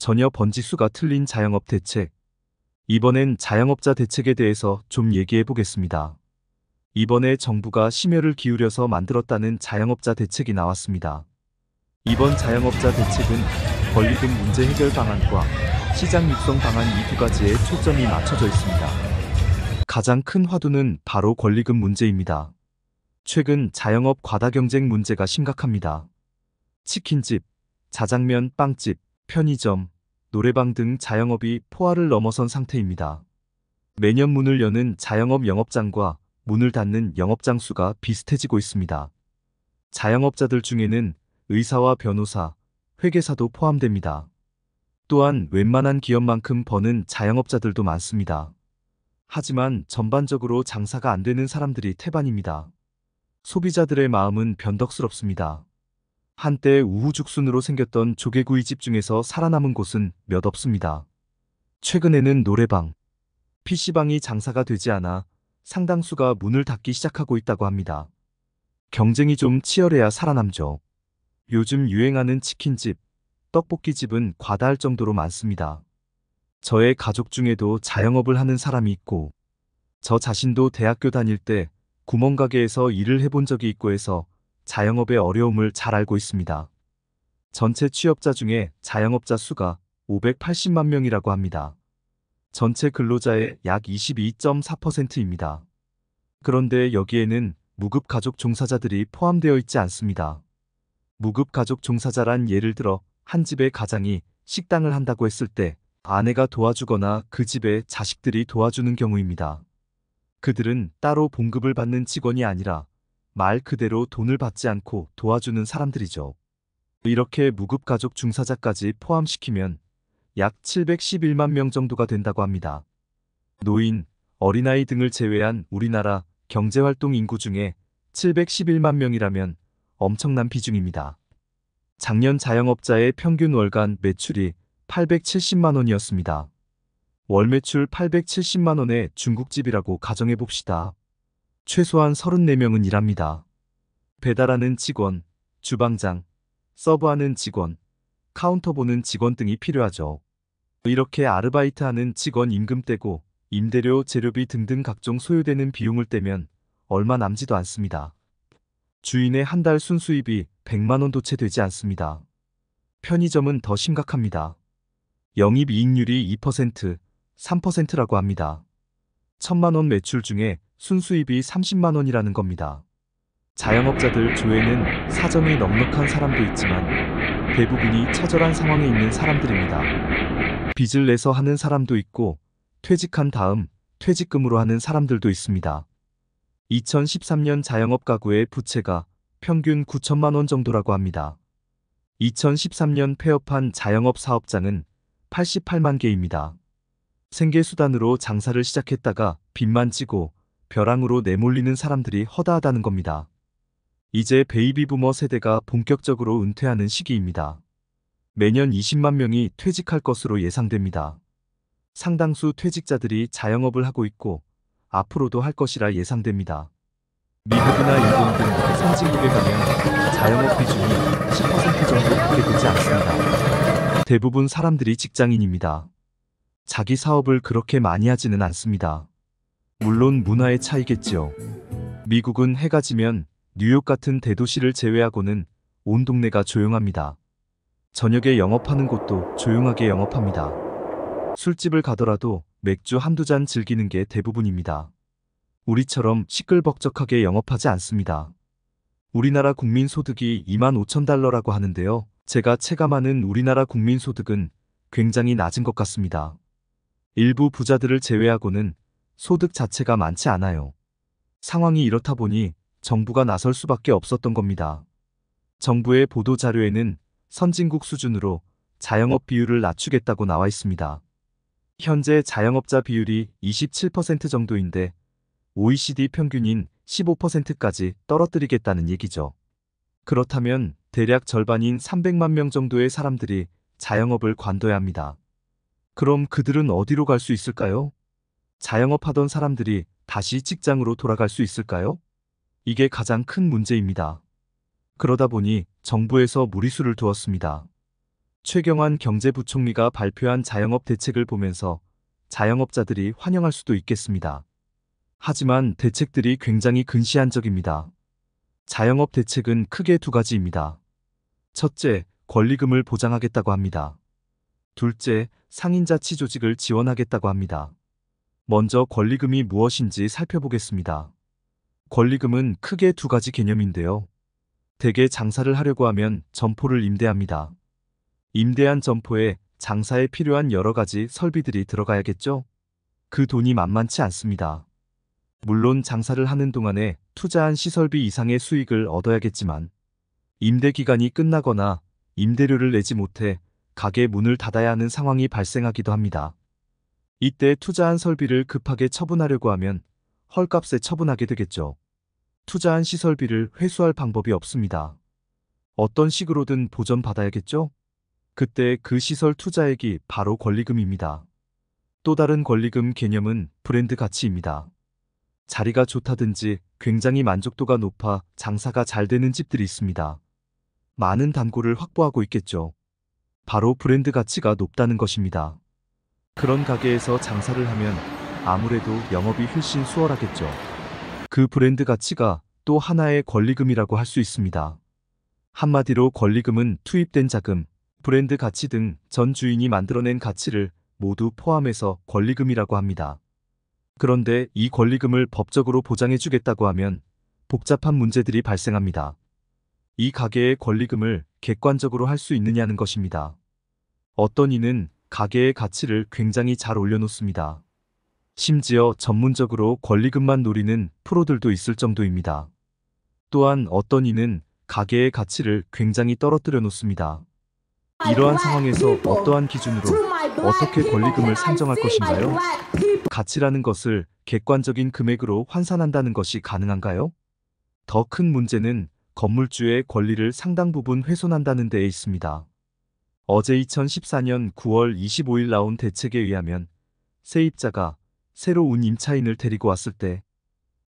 전혀 번지수가 틀린 자영업 대책. 이번엔 자영업자 대책에 대해서 좀 얘기해 보겠습니다. 이번에 정부가 심혈을 기울여서 만들었다는 자영업자 대책이 나왔습니다. 이번 자영업자 대책은 권리금 문제 해결 방안과 시장 육성 방안 이 두 가지에 초점이 맞춰져 있습니다. 가장 큰 화두는 바로 권리금 문제입니다. 최근 자영업 과다 경쟁 문제가 심각합니다. 치킨집, 자장면, 빵집, 편의점, 노래방 등 자영업이 포화를 넘어선 상태입니다. 매년 문을 여는 자영업 영업장과 문을 닫는 영업장 수가 비슷해지고 있습니다. 자영업자들 중에는 의사와 변호사, 회계사도 포함됩니다. 또한 웬만한 기업만큼 버는 자영업자들도 많습니다. 하지만 전반적으로 장사가 안 되는 사람들이 태반입니다. 소비자들의 마음은 변덕스럽습니다. 한때 우후죽순으로 생겼던 조개구이집 중에서 살아남은 곳은 몇 없습니다. 최근에는 노래방, PC방이 장사가 되지 않아 상당수가 문을 닫기 시작하고 있다고 합니다. 경쟁이 좀 치열해야 살아남죠. 요즘 유행하는 치킨집, 떡볶이집은 과다할 정도로 많습니다. 저의 가족 중에도 자영업을 하는 사람이 있고 저 자신도 대학교 다닐 때 구멍가게에서 일을 해본 적이 있고 해서 자영업의 어려움을 잘 알고 있습니다. 전체 취업자 중에 자영업자 수가 580만 명이라고 합니다. 전체 근로자의 약 22.4%입니다. 그런데 여기에는 무급가족 종사자들이 포함되어 있지 않습니다. 무급가족 종사자란 예를 들어 한 집의 가장이 식당을 한다고 했을 때 아내가 도와주거나 그집에 자식들이 도와주는 경우입니다. 그들은 따로 봉급을 받는 직원이 아니라 말 그대로 돈을 받지 않고 도와주는 사람들이죠. 이렇게 무급가족 중사자까지 포함시키면 약 711만 명 정도가 된다고 합니다. 노인, 어린아이 등을 제외한 우리나라 경제활동 인구 중에 711만 명이라면 엄청난 비중입니다. 작년 자영업자의 평균 월간 매출이 870만 원이었습니다. 월 매출 870만 원의 중국집이라고 가정해 봅시다. 최소한 34명은 일합니다. 배달하는 직원, 주방장, 서브하는 직원, 카운터 보는 직원 등이 필요하죠. 이렇게 아르바이트하는 직원 임금 떼고 임대료, 재료비 등등 각종 소요되는 비용을 떼면 얼마 남지도 않습니다. 주인의 한 달 순수입이 100만원도 채 되지 않습니다. 편의점은 더 심각합니다. 영입이익률이 2%, 3%라고 합니다. 1 천만원 매출 중에 순수입이 30만 원이라는 겁니다. 자영업자들 조회는 사정이 넉넉한 사람도 있지만 대부분이 처절한 상황에 있는 사람들입니다. 빚을 내서 하는 사람도 있고 퇴직한 다음 퇴직금으로 하는 사람들도 있습니다. 2013년 자영업 가구의 부채가 평균 9천만 원 정도라고 합니다. 2013년 폐업한 자영업 사업장은 88만 개입니다. 생계수단으로 장사를 시작했다가 빚만 지고 벼랑으로 내몰리는 사람들이 허다하다는 겁니다. 이제 베이비부머 세대가 본격적으로 은퇴하는 시기입니다. 매년 20만 명이 퇴직할 것으로 예상됩니다. 상당수 퇴직자들이 자영업을 하고 있고 앞으로도 할 것이라 예상됩니다. 미국이나 일본 등 선진국에 가면 자영업 비중이 10% 정도밖에 되지 않습니다. 대부분 사람들이 직장인입니다. 자기 사업을 그렇게 많이 하지는 않습니다. 물론 문화의 차이겠지요. 미국은 해가 지면 뉴욕 같은 대도시를 제외하고는 온 동네가 조용합니다. 저녁에 영업하는 곳도 조용하게 영업합니다. 술집을 가더라도 맥주 한두 잔 즐기는 게 대부분입니다. 우리처럼 시끌벅적하게 영업하지 않습니다. 우리나라 국민 소득이 2만 5천 달러라고 하는데요. 제가 체감하는 우리나라 국민 소득은 굉장히 낮은 것 같습니다. 일부 부자들을 제외하고는 소득 자체가 많지 않아요. 상황이 이렇다 보니 정부가 나설 수밖에 없었던 겁니다. 정부의 보도자료에는 선진국 수준으로 자영업 비율을 낮추겠다고 나와 있습니다. 현재 자영업자 비율이 27% 정도인데 OECD 평균인 15%까지 떨어뜨리겠다는 얘기죠. 그렇다면 대략 절반인 300만 명 정도의 사람들이 자영업을 관둬야 합니다. 그럼 그들은 어디로 갈 수 있을까요? 자영업하던 사람들이 다시 직장으로 돌아갈 수 있을까요? 이게 가장 큰 문제입니다. 그러다 보니 정부에서 무리수를 두었습니다. 최경환 경제부총리가 발표한 자영업 대책을 보면서 자영업자들이 환영할 수도 있겠습니다. 하지만 대책들이 굉장히 근시안적입니다. 자영업 대책은 크게 두 가지입니다. 첫째, 권리금을 보장하겠다고 합니다. 둘째, 상인자치 조직을 지원하겠다고 합니다. 먼저 권리금이 무엇인지 살펴보겠습니다. 권리금은 크게 두 가지 개념인데요. 대개 장사를 하려고 하면 점포를 임대합니다. 임대한 점포에 장사에 필요한 여러 가지 설비들이 들어가야겠죠? 그 돈이 만만치 않습니다. 물론 장사를 하는 동안에 투자한 시설비 이상의 수익을 얻어야겠지만 임대 기간이 끝나거나 임대료를 내지 못해 가게 문을 닫아야 하는 상황이 발생하기도 합니다. 이때 투자한 설비를 급하게 처분하려고 하면 헐값에 처분하게 되겠죠. 투자한 시설비를 회수할 방법이 없습니다. 어떤 식으로든 보전받아야겠죠? 그때 그 시설 투자액이 바로 권리금입니다. 또 다른 권리금 개념은 브랜드 가치입니다. 자리가 좋다든지 굉장히 만족도가 높아 장사가 잘 되는 집들이 있습니다. 많은 단골을 확보하고 있겠죠. 바로 브랜드 가치가 높다는 것입니다. 그런 가게에서 장사를 하면 아무래도 영업이 훨씬 수월하겠죠. 그 브랜드 가치가 또 하나의 권리금이라고 할 수 있습니다. 한마디로 권리금은 투입된 자금, 브랜드 가치 등 전 주인이 만들어낸 가치를 모두 포함해서 권리금이라고 합니다. 그런데 이 권리금을 법적으로 보장해주겠다고 하면 복잡한 문제들이 발생합니다. 이 가게의 권리금을 객관적으로 할 수 있느냐는 것입니다. 어떤 이는 가게의 가치를 굉장히 잘 올려놓습니다. 심지어 전문적으로 권리금만 노리는 프로들도 있을 정도입니다. 또한 어떤 이는 가게의 가치를 굉장히 떨어뜨려 놓습니다. 이러한 상황에서 어떠한 기준으로 어떻게 권리금을 산정할 것인가요? 가치라는 것을 객관적인 금액으로 환산한다는 것이 가능한가요? 더 큰 문제는 건물주의 권리를 상당 부분 훼손한다는 데에 있습니다. 어제 2014년 9월 25일 나온 대책에 의하면 세입자가 새로운 임차인을 데리고 왔을 때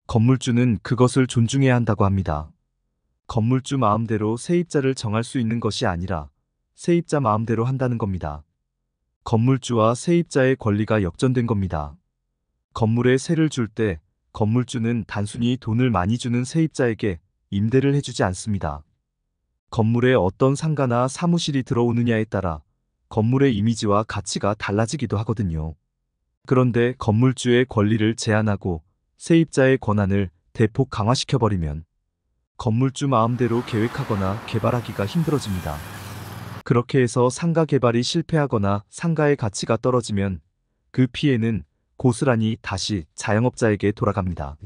건물주는 그것을 존중해야 한다고 합니다. 건물주 마음대로 세입자를 정할 수 있는 것이 아니라 세입자 마음대로 한다는 겁니다. 건물주와 세입자의 권리가 역전된 겁니다. 건물에 세를 줄 때 건물주는 단순히 돈을 많이 주는 세입자에게 임대를 해주지 않습니다. 건물에 어떤 상가나 사무실이 들어오느냐에 따라 건물의 이미지와 가치가 달라지기도 하거든요. 그런데 건물주의 권리를 제한하고 세입자의 권한을 대폭 강화시켜버리면 건물주 마음대로 계획하거나 개발하기가 힘들어집니다. 그렇게 해서 상가 개발이 실패하거나 상가의 가치가 떨어지면 그 피해는 고스란히 다시 자영업자에게 돌아갑니다.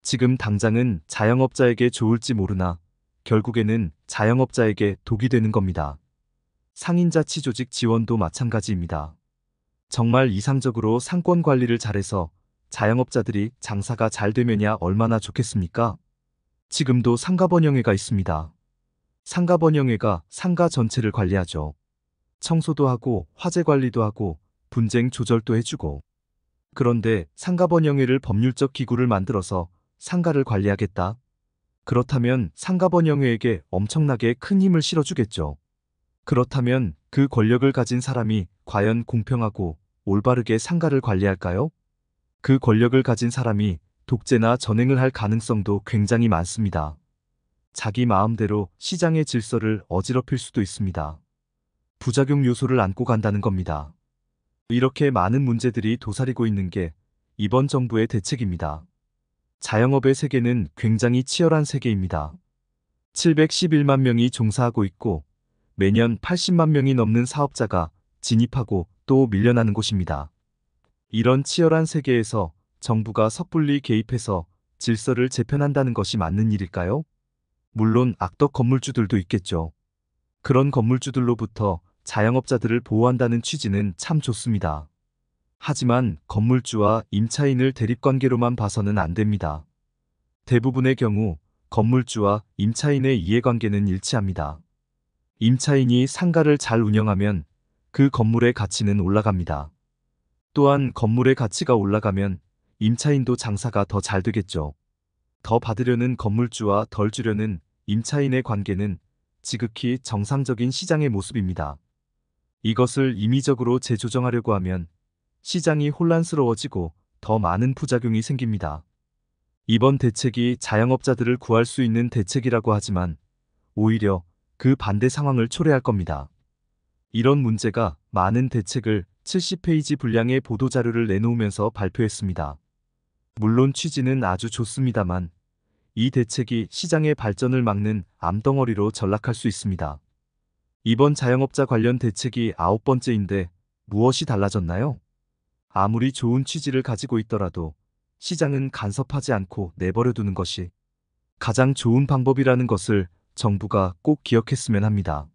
지금 당장은 자영업자에게 좋을지 모르나 결국에는 자영업자에게 독이 되는 겁니다. 상인자치 조직 지원도 마찬가지입니다. 정말 이상적으로 상권 관리를 잘해서 자영업자들이 장사가 잘 되면야 얼마나 좋겠습니까? 지금도 상가번영회가 있습니다. 상가번영회가 상가 전체를 관리하죠. 청소도 하고 화재 관리도 하고 분쟁 조절도 해주고 그런데 상가번영회를 법률적 기구를 만들어서 상가를 관리하겠다 그렇다면 상가번영회에게 엄청나게 큰 힘을 실어주겠죠. 그렇다면 그 권력을 가진 사람이 과연 공평하고 올바르게 상가를 관리할까요? 그 권력을 가진 사람이 독재나 전횡을 할 가능성도 굉장히 많습니다. 자기 마음대로 시장의 질서를 어지럽힐 수도 있습니다. 부작용 요소를 안고 간다는 겁니다. 이렇게 많은 문제들이 도사리고 있는 게 이번 정부의 대책입니다. 자영업의 세계는 굉장히 치열한 세계입니다. 711만 명이 종사하고 있고 매년 80만 명이 넘는 사업자가 진입하고 또 밀려나는 곳입니다. 이런 치열한 세계에서 정부가 섣불리 개입해서 질서를 재편한다는 것이 맞는 일일까요? 물론 악덕 건물주들도 있겠죠. 그런 건물주들로부터 자영업자들을 보호한다는 취지는 참 좋습니다. 하지만 건물주와 임차인을 대립관계로만 봐서는 안 됩니다. 대부분의 경우 건물주와 임차인의 이해관계는 일치합니다. 임차인이 상가를 잘 운영하면 그 건물의 가치는 올라갑니다. 또한 건물의 가치가 올라가면 임차인도 장사가 더 잘 되겠죠. 더 받으려는 건물주와 덜 주려는 임차인의 관계는 지극히 정상적인 시장의 모습입니다. 이것을 임의적으로 재조정하려고 하면 시장이 혼란스러워지고 더 많은 부작용이 생깁니다. 이번 대책이 자영업자들을 구할 수 있는 대책이라고 하지만 오히려 그 반대 상황을 초래할 겁니다. 이런 문제가 많은 대책을 70페이지 분량의 보도자료를 내놓으면서 발표했습니다. 물론 취지는 아주 좋습니다만 이 대책이 시장의 발전을 막는 암덩어리로 전락할 수 있습니다. 이번 자영업자 관련 대책이 아홉 번째인데 무엇이 달라졌나요? 아무리 좋은 취지를 가지고 있더라도 시장은 간섭하지 않고 내버려 두는 것이 가장 좋은 방법이라는 것을 정부가 꼭 기억했으면 합니다.